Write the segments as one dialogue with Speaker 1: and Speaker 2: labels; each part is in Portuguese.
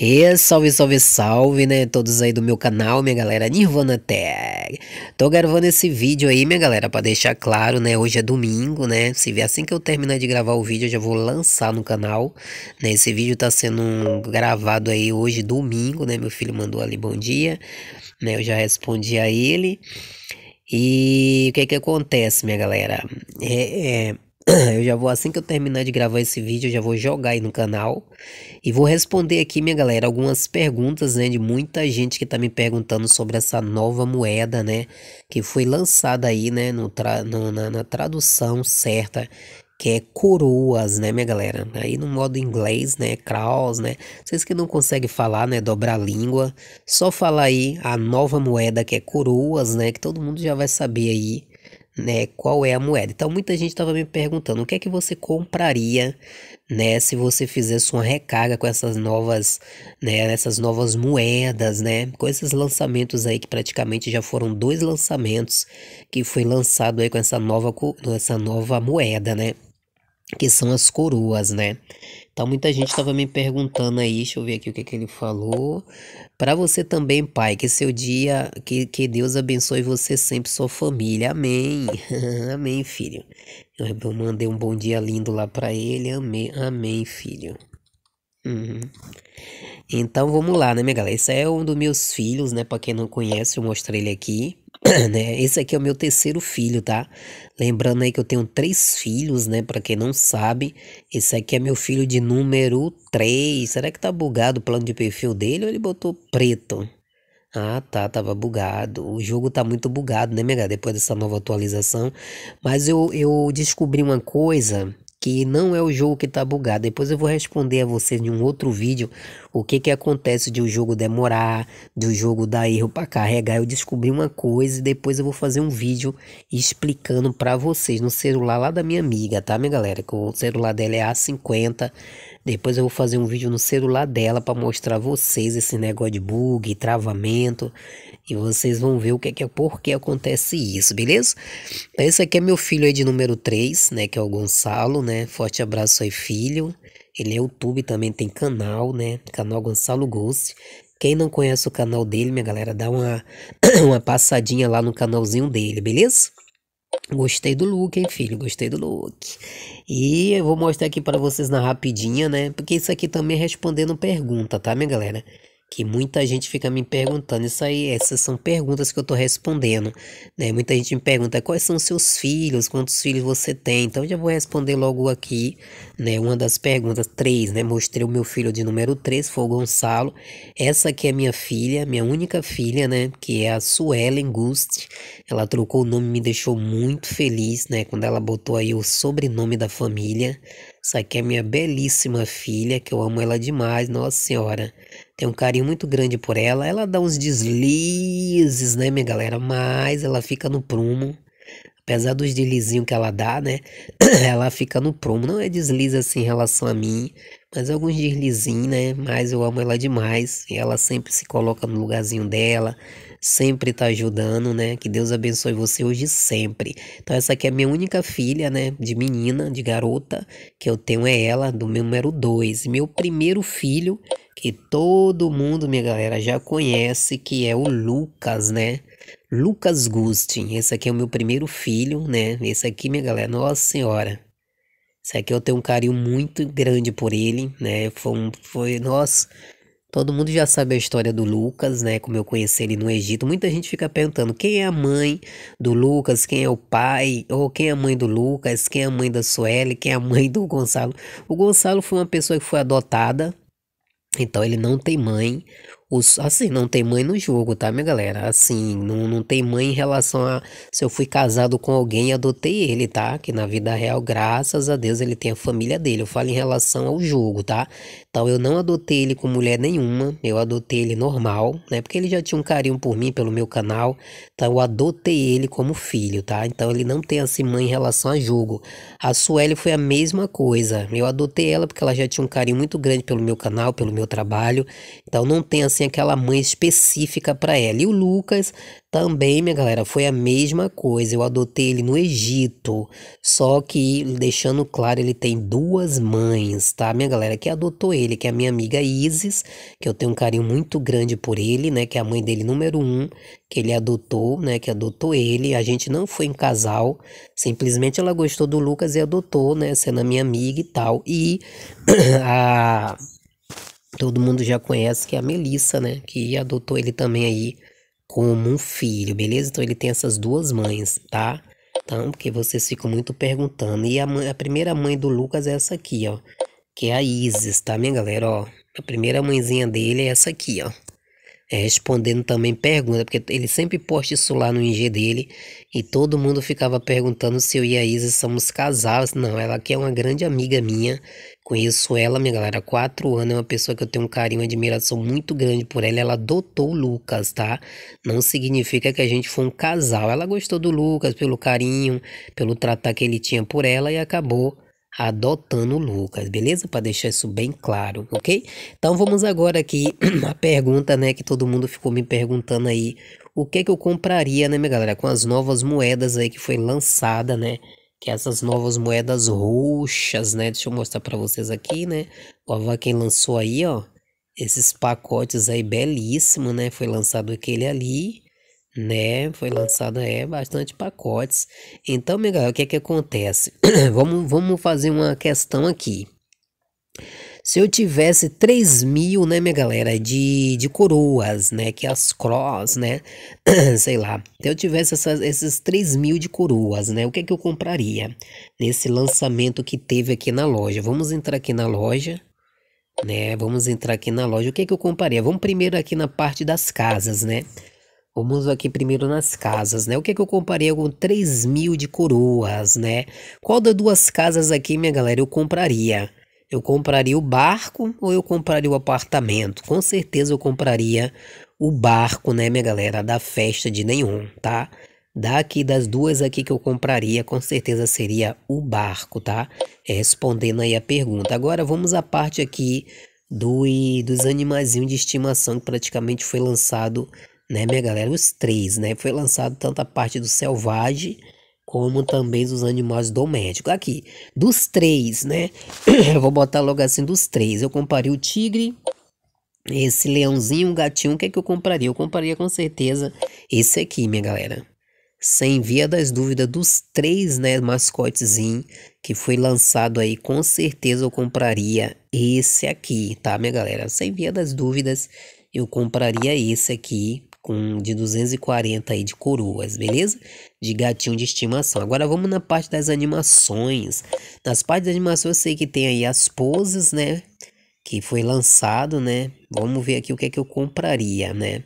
Speaker 1: E salve, salve, salve, né? Todos aí do meu canal, minha galera, Nirvana Tech. Tô gravando esse vídeo aí, minha galera, pra deixar claro, né? Hoje é domingo, né? Se vier assim que eu terminar de gravar o vídeo, eu já vou lançar no canal, né? Esse vídeo tá sendo gravado aí hoje, domingo, né? Meu filho mandou ali bom dia, né? Eu já respondi a ele. E o que que acontece, minha galera? é... é... eu já vou, assim que eu terminar de gravar esse vídeo, eu já vou jogar aí no canal. E vou responder aqui, minha galera, algumas perguntas, né, de muita gente que tá me perguntando sobre essa nova moeda, né, que foi lançada aí, né, no tra no, na, na tradução certa que é coroas, né, minha galera? Aí no modo inglês, né, crowns né? Vocês que não conseguem falar, né, dobrar a língua, só falar aí a nova moeda que é coroas, né, que todo mundo já vai saber aí né, qual é a moeda. Então muita gente estava me perguntando o que é que você compraria, né, se você fizesse uma recarga com essas novas, né, essas novas moedas, né, com esses lançamentos aí que praticamente já foram dois lançamentos que foi lançado aí com essa nova, com essa nova moeda, né que são as coroas, né? Então muita gente estava me perguntando aí, deixa eu ver aqui o que, que ele falou. Para você também, pai, que seu dia, que, que Deus abençoe você sempre, sua família. Amém. amém, filho. Eu mandei um bom dia lindo lá para ele. Amém, amém, filho. Uhum. Então vamos lá, né, minha galera? Esse é um dos meus filhos, né? Para quem não conhece, eu mostrei ele aqui. né? Esse aqui é o meu terceiro filho, tá? Lembrando aí que eu tenho três filhos, né? Para quem não sabe, esse aqui é meu filho de número 3. Será que tá bugado o plano de perfil dele ou ele botou preto? Ah, tá, tava bugado. O jogo tá muito bugado, né, Mega? Depois dessa nova atualização. Mas eu, eu descobri uma coisa que não é o jogo que está bugado. Depois eu vou responder a vocês em um outro vídeo o que que acontece de o jogo demorar, de o jogo dar erro para carregar. Eu descobri uma coisa e depois eu vou fazer um vídeo explicando para vocês no celular lá da minha amiga, tá, minha galera? Que o celular dela é A50. Depois eu vou fazer um vídeo no celular dela para mostrar a vocês esse negócio de bug, travamento. E vocês vão ver o que é, que é por que acontece isso, beleza? Então, esse aqui é meu filho aí de número 3, né? Que é o Gonçalo, né? Forte abraço aí, filho. Ele é YouTube, também tem canal, né? Canal Gonçalo Ghost. Quem não conhece o canal dele, minha galera, dá uma, uma passadinha lá no canalzinho dele, beleza? Gostei do look, hein, filho? Gostei do look. E eu vou mostrar aqui para vocês na rapidinha, né? Porque isso aqui também é respondendo pergunta, tá, minha galera? que muita gente fica me perguntando isso aí, essas são perguntas que eu estou respondendo, né? Muita gente me pergunta quais são seus filhos, quantos filhos você tem. Então eu já vou responder logo aqui, né, uma das perguntas, três, né? Mostrei o meu filho de número três, foi o Gonçalo. Essa aqui é minha filha, minha única filha, né, que é a Suelen Gust. Ela trocou o nome, me deixou muito feliz, né, quando ela botou aí o sobrenome da família. Essa aqui é minha belíssima filha, que eu amo ela demais, nossa senhora tem um carinho muito grande por ela. Ela dá uns deslizes, né, minha galera? Mas ela fica no prumo Apesar dos deslizinhos que ela dá, né? ela fica no prumo. Não é desliza assim em relação a mim, mas alguns deslizinhos, né? Mas eu amo ela demais. E ela sempre se coloca no lugarzinho dela, sempre tá ajudando, né? Que Deus abençoe você hoje e sempre. Então, essa aqui é a minha única filha, né? De menina, de garota, que eu tenho é ela, do meu número 2. Meu primeiro filho, que todo mundo, minha galera, já conhece, que é o Lucas, né? Lucas Gustin, esse aqui é o meu primeiro filho, né? Esse aqui, minha galera, nossa senhora. Esse aqui eu tenho um carinho muito grande por ele, né? Foi, um, foi nossa. Todo mundo já sabe a história do Lucas, né? Como eu conheci ele no Egito. Muita gente fica perguntando quem é a mãe do Lucas, quem é o pai, ou quem é a mãe do Lucas, quem é a mãe da Sueli, quem é a mãe do Gonçalo. O Gonçalo foi uma pessoa que foi adotada, então ele não tem mãe. Os, assim, não tem mãe no jogo, tá, minha galera? Assim, não, não tem mãe em relação a se eu fui casado com alguém e adotei ele, tá? Que na vida real, graças a Deus, ele tem a família dele. Eu falo em relação ao jogo, tá? Então, eu não adotei ele com mulher nenhuma, eu adotei ele normal, né? Porque ele já tinha um carinho por mim, pelo meu canal. Então, eu adotei ele como filho, tá? Então, ele não tem assim mãe em relação a jogo. A Sueli foi a mesma coisa. Eu adotei ela porque ela já tinha um carinho muito grande pelo meu canal, pelo meu trabalho. Então, não tem assim assim aquela mãe específica para ela. E o Lucas também, minha galera, foi a mesma coisa. Eu adotei ele no Egito, só que deixando claro, ele tem duas mães, tá, minha galera? Que adotou ele, que é a minha amiga Isis, que eu tenho um carinho muito grande por ele, né? Que é a mãe dele número um, que ele adotou, né? Que adotou ele. A gente não foi em casal, simplesmente ela gostou do Lucas e adotou, né? Sendo a minha amiga e tal. E a todo mundo já conhece, que é a Melissa, né? Que adotou ele também aí como um filho, beleza? Então ele tem essas duas mães, tá? Então, porque vocês ficam muito perguntando. E a, mãe, a primeira mãe do Lucas é essa aqui, ó. Que é a Isis, tá, minha galera? Ó, a primeira mãezinha dele é essa aqui, ó. É, respondendo também pergunta, porque ele sempre posta isso lá no IG dele e todo mundo ficava perguntando se eu e a Isis somos casados. Não, ela aqui é uma grande amiga minha Conheço ela, minha galera, há quatro anos. É uma pessoa que eu tenho um carinho, e admiração muito grande por ela. Ela adotou o Lucas, tá? Não significa que a gente foi um casal. Ela gostou do Lucas pelo carinho, pelo tratar que ele tinha por ela e acabou adotando o Lucas, beleza? Para deixar isso bem claro, ok? Então vamos agora aqui a pergunta, né, que todo mundo ficou me perguntando aí, o que é que eu compraria, né, minha galera, com as novas moedas aí que foi lançada, né? que é essas novas moedas roxas, né? Deixa eu mostrar para vocês aqui, né? O quem lançou aí, ó, esses pacotes aí belíssimo, né? Foi lançado aquele ali, né? Foi lançado é bastante pacotes. Então, meu galera, o que é que acontece? vamos, vamos fazer uma questão aqui. Se eu tivesse 3 mil, né, minha galera, de, de coroas, né, que as cross, né, sei lá. Se eu tivesse essas, esses 3 mil de coroas, né, o que é que eu compraria nesse lançamento que teve aqui na loja? Vamos entrar aqui na loja, né, vamos entrar aqui na loja. O que é que eu compraria? Vamos primeiro aqui na parte das casas, né. Vamos aqui primeiro nas casas, né? O que, é que eu compraria com 3 mil de coroas, né? Qual das duas casas aqui, minha galera, eu compraria? Eu compraria o barco ou eu compraria o apartamento? Com certeza eu compraria o barco, né, minha galera? Da festa de nenhum, tá? Daqui das duas aqui que eu compraria, com certeza seria o barco, tá? É, respondendo aí a pergunta. Agora vamos à parte aqui do, dos animazinhos de estimação que praticamente foi lançado, né, minha galera? Os três, né? Foi lançado tanto a parte do selvagem como também dos animais domésticos. Aqui, dos três, né? Eu vou botar logo assim dos três. Eu comparei o tigre, esse leãozinho, o gatinho. O que é que eu compraria? Eu compraria com certeza esse aqui, minha galera. Sem via das dúvidas, dos três, né, mascotezinho que foi lançado aí, com certeza eu compraria esse aqui, tá, minha galera? Sem via das dúvidas, eu compraria esse aqui, com de 240 aí de coroas, beleza? De gatinho de estimação. Agora vamos na parte das animações. Nas partes das animações eu sei que tem aí as poses, né? Que foi lançado, né? Vamos ver aqui o que é que eu compraria, né?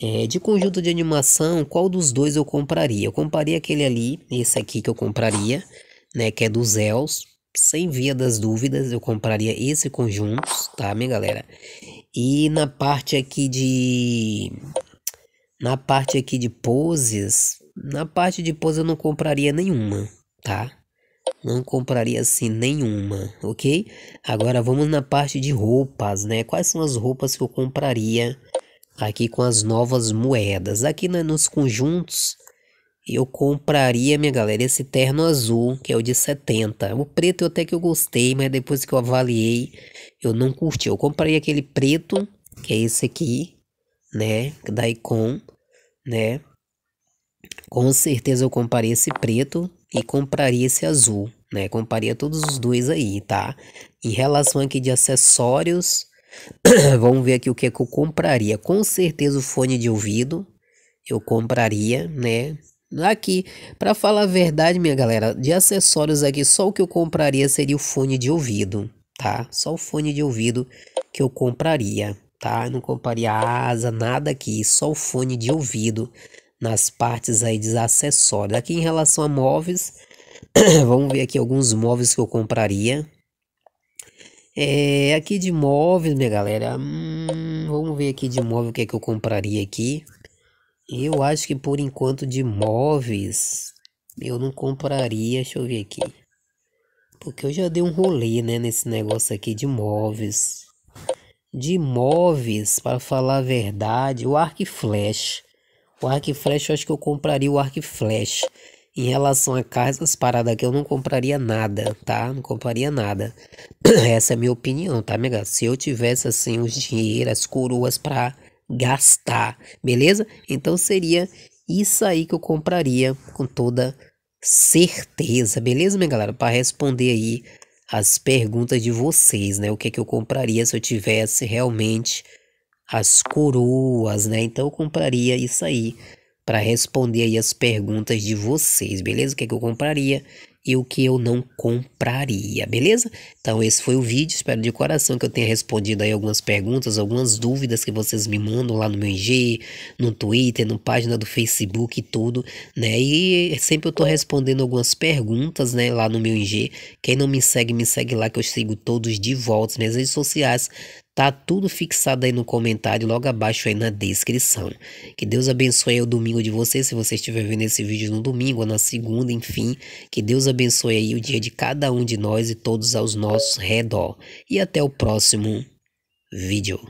Speaker 1: É, de conjunto de animação, qual dos dois eu compraria? Eu compraria aquele ali, esse aqui que eu compraria, né? Que é dos Zeus. Sem via das dúvidas, eu compraria esse conjunto, tá, minha galera? E na parte aqui de na parte aqui de poses, na parte de poses eu não compraria nenhuma, tá? Não compraria assim nenhuma, ok? Agora vamos na parte de roupas, né? Quais são as roupas que eu compraria aqui com as novas moedas? Aqui né, nos conjuntos, eu compraria, minha galera, esse terno azul, que é o de 70. O preto eu até que eu gostei, mas depois que eu avaliei, eu não curti. Eu compraria aquele preto, que é esse aqui, né? Da Icon, né? Com certeza eu compraria esse preto e compraria esse azul, né? Compraria todos os dois aí, tá? Em relação aqui de acessórios, vamos ver aqui o que, é que eu compraria. Com certeza o fone de ouvido eu compraria, né? Aqui, para falar a verdade, minha galera, de acessórios aqui, só o que eu compraria seria o fone de ouvido, tá? Só o fone de ouvido que eu compraria tá? Eu não comprei a asa, nada aqui, só o fone de ouvido nas partes aí dos acessórios. Aqui em relação a móveis, vamos ver aqui alguns móveis que eu compraria. É, aqui de móveis, minha galera, hum, vamos ver aqui de móvel o que é que eu compraria aqui. Eu acho que por enquanto de móveis eu não compraria, deixa eu ver aqui. Porque eu já dei um rolê, né, nesse negócio aqui de móveis de móveis, para falar a verdade, o arco e flecha. O arco e flecha, eu acho que eu compraria o arco e flecha. Em relação a casas paradas aqui, eu não compraria nada, tá? Não compraria nada. Essa é a minha opinião, tá, amiga? Se eu tivesse, assim, os dinheiro, as coroas para gastar, beleza? Então seria isso aí que eu compraria com toda certeza, beleza, minha galera? Para responder aí as perguntas de vocês, né? O que, é que eu compraria se eu tivesse realmente as coroas, né? Então eu compraria isso aí para responder aí as perguntas de vocês, beleza? O que, é que eu compraria? e o que eu não compraria, beleza? Então esse foi o vídeo, espero de coração que eu tenha respondido aí algumas perguntas, algumas dúvidas que vocês me mandam lá no meu IG, no Twitter, na página do Facebook e tudo, né? E sempre eu tô respondendo algumas perguntas, né, lá no meu IG. Quem não me segue, me segue lá que eu sigo todos de volta, minhas redes sociais Tá tudo fixado aí no comentário, logo abaixo aí na descrição. Que Deus abençoe o domingo de vocês, se você estiver vendo esse vídeo no domingo ou na segunda, enfim. Que Deus abençoe aí o dia de cada um de nós e todos aos nossos redor. E até o próximo vídeo.